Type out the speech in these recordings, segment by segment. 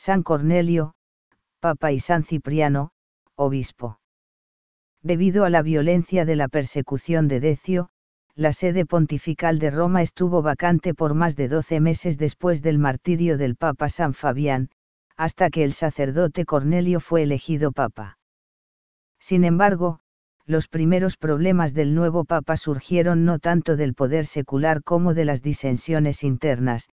San Cornelio, Papa y San Cipriano, obispo. Debido a la violencia de la persecución de Decio, la sede pontifical de Roma estuvo vacante por más de doce meses después del martirio del Papa San Fabián, hasta que el sacerdote Cornelio fue elegido Papa. Sin embargo, los primeros problemas del nuevo Papa surgieron no tanto del poder secular como de las disensiones internas,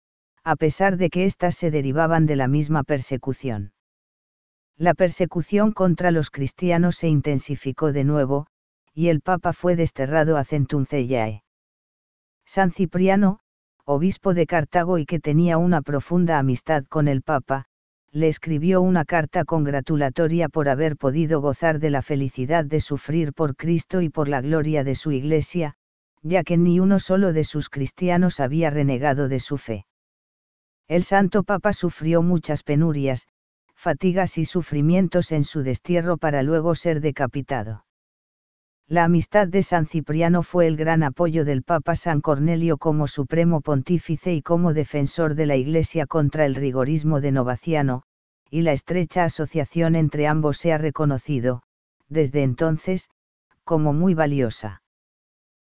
a pesar de que éstas se derivaban de la misma persecución. La persecución contra los cristianos se intensificó de nuevo, y el Papa fue desterrado a Centunceyae. San Cipriano, obispo de Cartago y que tenía una profunda amistad con el Papa, le escribió una carta congratulatoria por haber podido gozar de la felicidad de sufrir por Cristo y por la gloria de su Iglesia, ya que ni uno solo de sus cristianos había renegado de su fe. El Santo Papa sufrió muchas penurias, fatigas y sufrimientos en su destierro para luego ser decapitado. La amistad de San Cipriano fue el gran apoyo del Papa San Cornelio como supremo pontífice y como defensor de la Iglesia contra el rigorismo de Novaciano, y la estrecha asociación entre ambos se ha reconocido, desde entonces, como muy valiosa.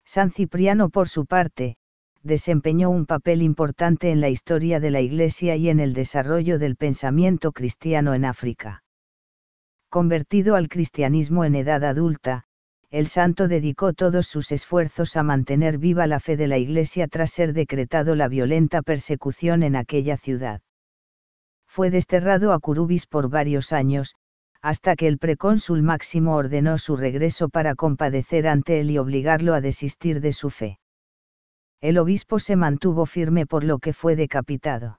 San Cipriano por su parte, desempeñó un papel importante en la historia de la Iglesia y en el desarrollo del pensamiento cristiano en África. Convertido al cristianismo en edad adulta, el santo dedicó todos sus esfuerzos a mantener viva la fe de la Iglesia tras ser decretado la violenta persecución en aquella ciudad. Fue desterrado a Curubis por varios años, hasta que el precónsul Máximo ordenó su regreso para compadecer ante él y obligarlo a desistir de su fe. El obispo se mantuvo firme por lo que fue decapitado.